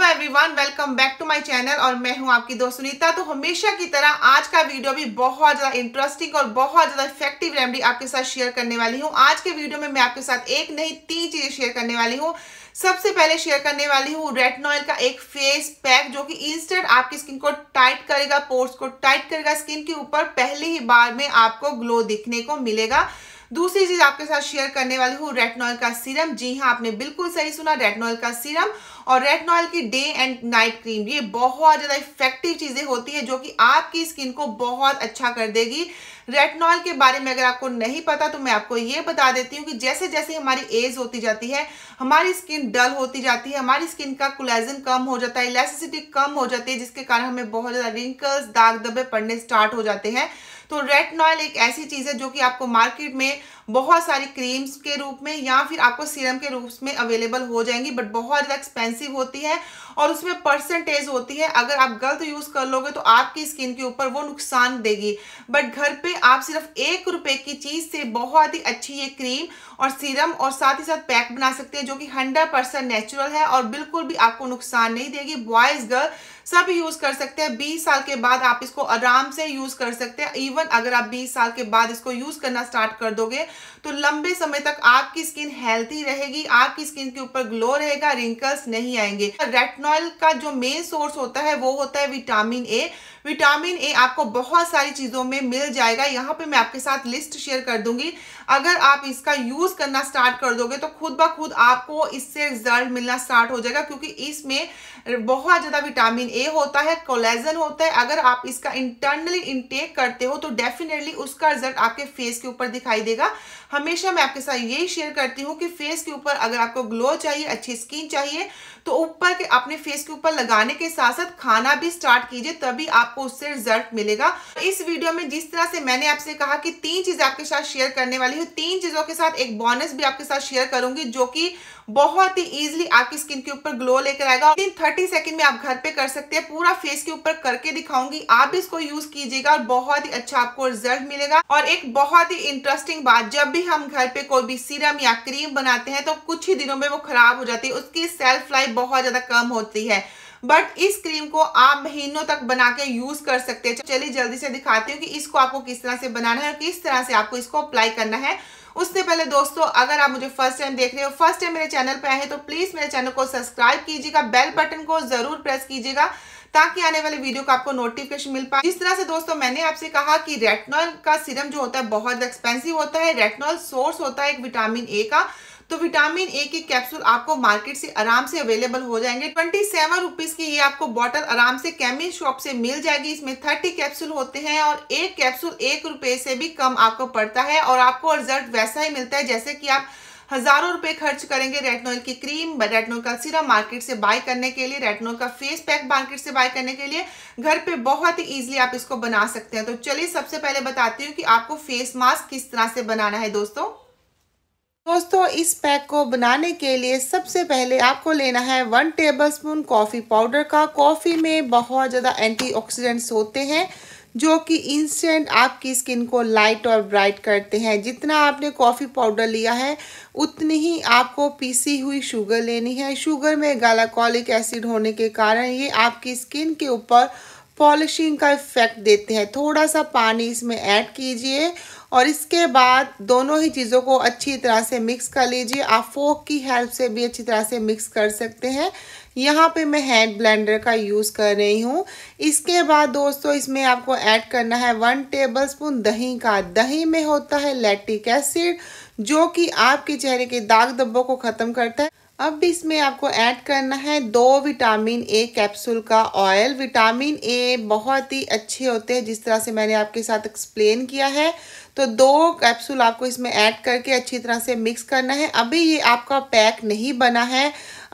hello everyone welcome back to my channel और मैं हूं आपकी दोस्त सुनीता तो हमेशा की तरह आज का वीडियो भी बहुत ज़्यादा इंटरेस्टिंग और बहुत ज़्यादा इफेक्टिव रेमेडी आपके साथ शेयर करने वाली हूं आज के वीडियो में मैं आपके साथ एक नहीं तीन चीज़ें शेयर करने वाली हूं सबसे पहले शेयर करने वाली हूँ रेटनॉइल का एक फेस पैक जो कि इंस्टेंट आपकी स्किन को टाइट करेगा पोर्स को टाइट करेगा स्किन के ऊपर पहली ही बार में आपको ग्लो दिखने को मिलेगा दूसरी चीज आपके साथ शेयर करने वाली हूँ रेटनॉल का सीरम जी हाँ आपने बिल्कुल सही सुना रेटनॉल का सीरम और रेटनॉल की डे एंड नाइट क्रीम ये बहुत ज़्यादा इफेक्टिव चीज़ें होती है जो कि आपकी स्किन को बहुत अच्छा कर देगी रेटनॉल के बारे में अगर आपको नहीं पता तो मैं आपको ये बता देती हूँ कि जैसे जैसे हमारी एज होती जाती है हमारी स्किन डल होती जाती है हमारी स्किन का कोलेजन कम हो जाता है इलेसिसिटी कम हो जाती है जिसके कारण हमें बहुत ज़्यादा रिंकल्स दाग दबे पड़ने स्टार्ट हो जाते हैं तो रेटनॉयल एक ऐसी चीज़ है जो कि आपको मार्केट में बहुत सारी क्रीम्स के रूप में या फिर आपको सीरम के रूप में अवेलेबल हो जाएंगी बट बहुत ज़्यादा एक्सपेंसिव होती है और उसमें परसेंटेज होती है अगर आप गलत यूज़ कर लोगे तो आपकी स्किन के ऊपर वो नुकसान देगी बट घर पे आप सिर्फ एक रुपये की चीज़ से बहुत ही अच्छी ये क्रीम और सीरम और साथ ही साथ पैक बना सकते हैं जो कि हंड्रेड परसेंट नेचुरल है और बिल्कुल भी आपको नुकसान नहीं देगी बॉयज़ गर्ल सब यूज़ कर सकते हैं बीस साल के बाद आप इसको आराम से यूज़ कर सकते हैं इवन अगर आप बीस साल के बाद इसको यूज़ करना स्टार्ट कर दोगे तो लंबे समय तक आपकी स्किन हेल्थी रहेगी आपकी स्किन के ऊपर ग्लो रहेगा रिंकल्स नहीं आएंगे रेटनॉयल का जो मेन सोर्स होता है वो होता है विटामिन ए विटामिन ए आपको बहुत सारी चीज़ों में मिल जाएगा यहाँ पे मैं आपके साथ लिस्ट शेयर कर दूंगी अगर आप इसका यूज़ करना स्टार्ट कर दोगे तो खुद ब खुद आपको इससे रिजल्ट मिलना स्टार्ट हो जाएगा क्योंकि इसमें बहुत ज़्यादा विटामिन ए होता है कोलेजन होता है अगर आप इसका इंटरनली इनटेक करते हो तो डेफिनेटली उसका रिजल्ट आपके फेस के ऊपर दिखाई देगा हमेशा मैं आपके साथ यही शेयर करती हूँ कि फेस के ऊपर अगर आपको ग्लो चाहिए अच्छी स्किन चाहिए तो ऊपर के अपने फेस के ऊपर लगाने के साथ साथ खाना भी स्टार्ट कीजिए तभी आपको उससे रिजल्ट मिलेगा इस वीडियो में जिस तरह से मैंने आपसे कहा कि तीन चीज़ें आपके साथ शेयर करने वाली हूँ तीन चीज़ों के साथ एक बोनस भी आपके साथ शेयर करूंगी जो कि बहुत ही इजिली आपकी स्किन के ऊपर ग्लो लेकर आएगा इन थर्टी सेकेंड में आप घर पे कर सकते हैं पूरा फेस के ऊपर करके दिखाऊंगी आप इसको यूज कीजिएगा और बहुत ही अच्छा आपको रिजल्ट मिलेगा और एक बहुत ही इंटरेस्टिंग बात जब भी हम घर पे कोई भी सीरम या क्रीम बनाते हैं तो कुछ ही दिनों में वो खराब हो जाती है उसकी सेल्फ लाइफ बहुत ज्यादा कम होती है बट इस क्रीम को आप महीनों तक बना के यूज कर सकते हैं चलिए जल्दी से दिखाती हूँ कि इसको आपको किस तरह से बनाना है और किस तरह से आपको इसको अप्लाई करना है उससे पहले दोस्तों अगर आप मुझे फर्स्ट टाइम देख रहे हो फर्स्ट टाइम मेरे चैनल पर आए हैं तो प्लीज़ मेरे चैनल को सब्सक्राइब कीजिएगा बेल बटन को ज़रूर प्रेस कीजिएगा ताकि आने वाले वीडियो का आपको नोटिफिकेशन मिल पाए इस तरह से दोस्तों मैंने आपसे कहा कि रेटनॉल का सीरम जो होता है बहुत एक्सपेंसिव होता है रेटनॉल सोर्स होता है एक विटामिन ए का तो विटामिन ए के कैप्सूल आपको मार्केट से आराम से अवेलेबल हो जाएंगे ट्वेंटी सेवन रुपीज की ये आपको बॉटल आराम से केमिन शॉप से मिल जाएगी इसमें थर्टी कैप्सूल होते हैं और एक कैप्सूल एक रुपए से भी कम आपको पड़ता है और आपको रिजल्ट वैसा ही मिलता है जैसे कि आप हजारों रुपए खर्च करेंगे रेटनोल की क्रीम रेटनोल का सिरम मार्केट से बाय करने के लिए रेटनोल का फेस पैक मार्केट से बाय करने के लिए घर पे बहुत ही इजीली आप इसको बना सकते हैं तो चलिए सबसे पहले बताती हूँ कि आपको फेस मास्क किस तरह से बनाना है दोस्तों दोस्तों इस पैक को बनाने के लिए सबसे पहले आपको लेना है वन टेबलस्पून कॉफ़ी पाउडर का कॉफ़ी में बहुत ज़्यादा एंटीऑक्सीडेंट्स होते हैं जो कि इंस्टेंट आपकी स्किन को लाइट और ब्राइट करते हैं जितना आपने कॉफ़ी पाउडर लिया है उतनी ही आपको पीसी हुई शुगर लेनी है शुगर में गालाकॉलिक एसिड होने के कारण ये आपकी स्किन के ऊपर पॉलिशिंग का इफ़ेक्ट देते हैं थोड़ा सा पानी इसमें ऐड कीजिए और इसके बाद दोनों ही चीज़ों को अच्छी तरह से मिक्स कर लीजिए आप फोक की हेल्प से भी अच्छी तरह से मिक्स कर सकते हैं यहाँ पे मैं हैंड ब्लेंडर का यूज़ कर रही हूँ इसके बाद दोस्तों इसमें आपको ऐड करना है वन टेबलस्पून दही का दही में होता है लैक्टिक एसिड जो कि आपके चेहरे के दाग धब्बों को ख़त्म करता है अब इसमें आपको ऐड करना है दो विटामिन ए कैप्सूल का ऑयल विटामिन ए बहुत ही अच्छे होते हैं जिस तरह से मैंने आपके साथ एक्सप्लेन किया है तो दो कैप्सूल आपको इसमें ऐड करके अच्छी तरह से मिक्स करना है अभी ये आपका पैक नहीं बना है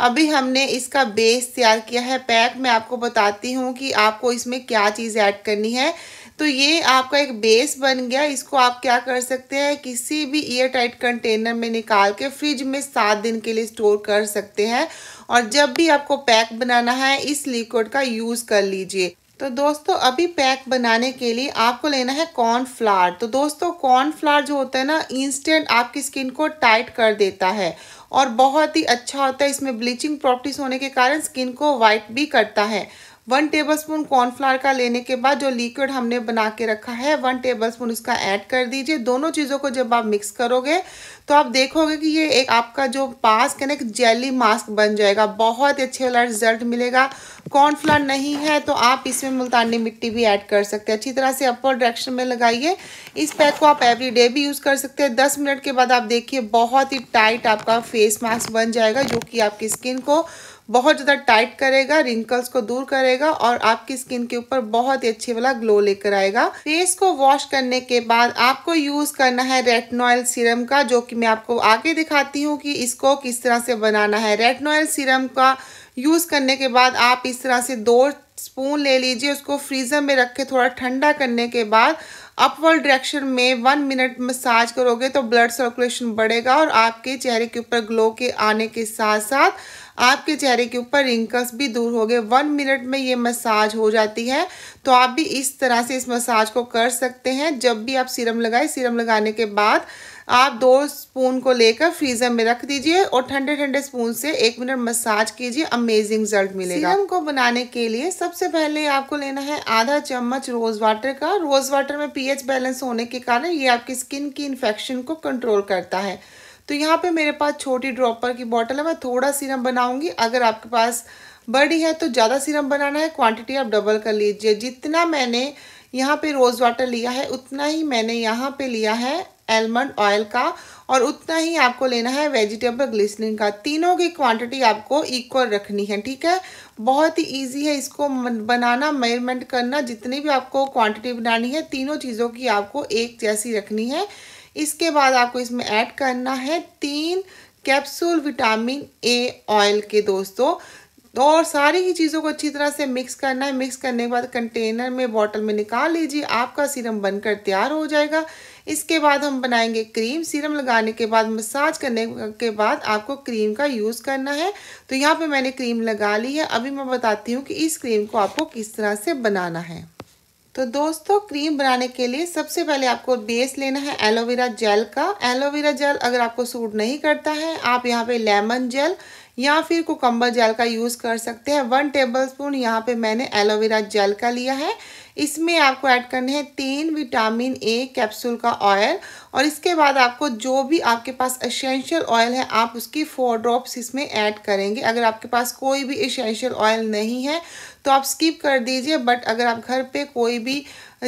अभी हमने इसका बेस तैयार किया है पैक मैं आपको बताती हूँ कि आपको इसमें क्या चीज़ ऐड करनी है तो ये आपका एक बेस बन गया इसको आप क्या कर सकते हैं किसी भी एयर टाइट कंटेनर में निकाल के फ्रिज में सात दिन के लिए स्टोर कर सकते हैं और जब भी आपको पैक बनाना है इस लिक्विड का यूज़ कर लीजिए तो दोस्तों अभी पैक बनाने के लिए आपको लेना है कॉर्न फ्लावर तो दोस्तों कॉर्न फ्लावर जो होता है ना इंस्टेंट आपकी स्किन को टाइट कर देता है और बहुत ही अच्छा होता है इसमें ब्लीचिंग प्रॉपर्टीज होने के कारण स्किन को वाइट भी करता है वन टेबलस्पून कॉर्नफ्लावर का लेने के बाद जो लिक्विड हमने बना के रखा है वन टेबलस्पून इसका ऐड कर दीजिए दोनों चीज़ों को जब आप मिक्स करोगे तो आप देखोगे कि ये एक आपका जो पास है ना एक जेली मास्क बन जाएगा बहुत अच्छे वाला रिजल्ट मिलेगा कॉर्नफ्लावर नहीं है तो आप इसमें मुल्तानी मिट्टी भी ऐड कर सकते हैं अच्छी तरह से अपर डायरेक्शन में लगाइए इस पैक को आप डे भी यूज़ कर सकते हैं दस मिनट के बाद आप देखिए बहुत ही टाइट आपका फेस मास्क बन जाएगा जो कि आपकी स्किन को बहुत ज़्यादा टाइट करेगा रिंकल्स को दूर करेगा और आपकी स्किन के ऊपर बहुत ही अच्छी वाला ग्लो लेकर आएगा फेस को वॉश करने के बाद आपको यूज़ करना है रेटनॉयल सीरम का जो कि मैं आपको आगे दिखाती हूँ कि इसको किस तरह से बनाना है रेटनॉयल सीरम का यूज़ करने के बाद आप इस तरह से दो स्पून ले लीजिए उसको फ्रीज़र में रख के थोड़ा ठंडा करने के बाद अपवर्ड डायरेक्शन में वन मिनट मसाज करोगे तो ब्लड सर्कुलेशन बढ़ेगा और आपके चेहरे के ऊपर ग्लो के आने के साथ साथ आपके चेहरे के ऊपर रिंकल्स भी दूर हो गए वन मिनट में ये मसाज हो जाती है तो आप भी इस तरह से इस मसाज को कर सकते हैं जब भी आप सीरम लगाए सीरम लगाने के बाद आप दो स्पून को लेकर फ्रीजर में रख दीजिए और ठंडे ठंडे स्पून से एक मिनट मसाज कीजिए अमेजिंग रिजल्ट मिलेगा सीरम को बनाने के लिए सबसे पहले आपको लेना है आधा चम्मच रोज वाटर का रोज वाटर में पीएच बैलेंस होने के कारण ये आपकी स्किन की इन्फेक्शन को कंट्रोल करता है तो यहाँ पे मेरे पास छोटी ड्रॉपर की बॉटल है मैं थोड़ा सीरम बनाऊँगी अगर आपके पास बड़ी है तो ज़्यादा सीरम बनाना है क्वांटिटी आप डबल कर लीजिए जितना मैंने यहाँ पे रोज़ वाटर लिया है उतना ही मैंने यहाँ पे लिया है एलमंड ऑयल का और उतना ही आपको लेना है वेजिटेबल ग्लिसनिंग का तीनों की क्वांटिटी आपको इक्वल रखनी है ठीक है बहुत ही इजी है इसको बनाना मेजरमेंट करना जितनी भी आपको क्वांटिटी बनानी है तीनों चीज़ों की आपको एक जैसी रखनी है इसके बाद आपको इसमें ऐड करना है तीन कैप्सूल विटामिन ए ऑयल के दोस्तों और सारी ही चीज़ों को अच्छी तरह से मिक्स करना है मिक्स करने के बाद कंटेनर में बॉटल में निकाल लीजिए आपका सीरम बनकर तैयार हो जाएगा इसके बाद हम बनाएंगे क्रीम सीरम लगाने के बाद मसाज करने के बाद आपको क्रीम का यूज़ करना है तो यहाँ पे मैंने क्रीम लगा ली है अभी मैं बताती हूँ कि इस क्रीम को आपको किस तरह से बनाना है तो दोस्तों क्रीम बनाने के लिए सबसे पहले आपको बेस लेना है एलोवेरा जेल का एलोवेरा जेल अगर आपको सूट नहीं करता है आप यहाँ पे लेमन जेल या फिर कोकम्बर जेल का यूज़ कर सकते हैं वन टेबल स्पून यहाँ पर मैंने एलोवेरा जेल का लिया है इसमें आपको ऐड करने हैं तीन विटामिन ए कैप्सूल का ऑयल और इसके बाद आपको जो भी आपके पास एसेंशियल ऑयल है आप उसकी फोर ड्रॉप्स इसमें ऐड करेंगे अगर आपके पास कोई भी एसेंशियल ऑयल नहीं है तो आप स्किप कर दीजिए बट अगर आप घर पे कोई भी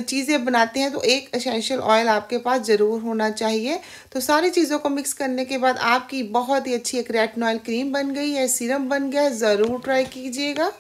चीज़ें बनाते हैं तो एक एसेंशियल ऑयल आपके पास ज़रूर होना चाहिए तो सारी चीज़ों को मिक्स करने के बाद आपकी बहुत ही अच्छी एक रेटनॉयल क्रीम बन गई है सीरम बन गया है ज़रूर ट्राई कीजिएगा